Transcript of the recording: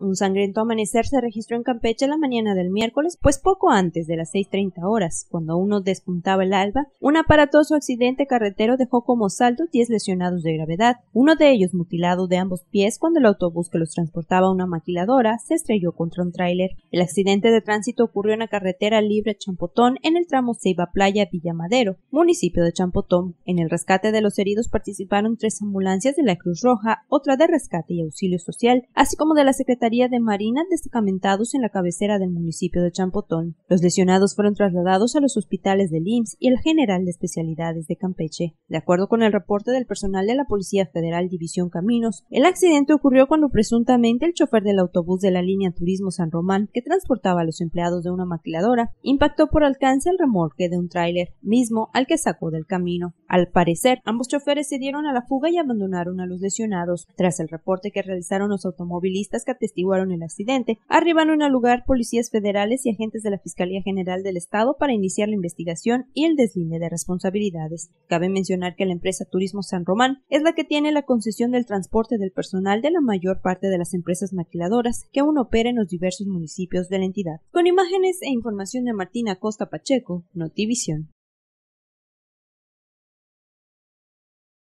Un sangriento amanecer se registró en Campeche la mañana del miércoles, pues poco antes de las 6.30 horas, cuando uno despuntaba el alba, un aparatoso accidente carretero dejó como saldo 10 lesionados de gravedad, uno de ellos mutilado de ambos pies cuando el autobús que los transportaba a una maquiladora se estrelló contra un tráiler. El accidente de tránsito ocurrió en la carretera libre Champotón en el tramo Ceiba Playa Villamadero, municipio de Champotón. En el rescate de los heridos participaron tres ambulancias de la Cruz Roja, otra de rescate y auxilio social, así como de la Secretaría de marina destacamentados en la cabecera del municipio de Champotón. Los lesionados fueron trasladados a los hospitales del IMSS y el General de Especialidades de Campeche. De acuerdo con el reporte del personal de la Policía Federal División Caminos, el accidente ocurrió cuando presuntamente el chofer del autobús de la línea Turismo San Román, que transportaba a los empleados de una maquiladora, impactó por alcance el remolque de un tráiler, mismo al que sacó del camino. Al parecer, ambos choferes se dieron a la fuga y abandonaron a los lesionados. Tras el reporte que realizaron los automovilistas que atestiguaron el accidente, arribaron al lugar policías federales y agentes de la Fiscalía General del Estado para iniciar la investigación y el deslinde de responsabilidades. Cabe mencionar que la empresa Turismo San Román es la que tiene la concesión del transporte del personal de la mayor parte de las empresas maquiladoras que aún opera en los diversos municipios de la entidad. Con imágenes e información de Martina Costa Pacheco, Notivisión.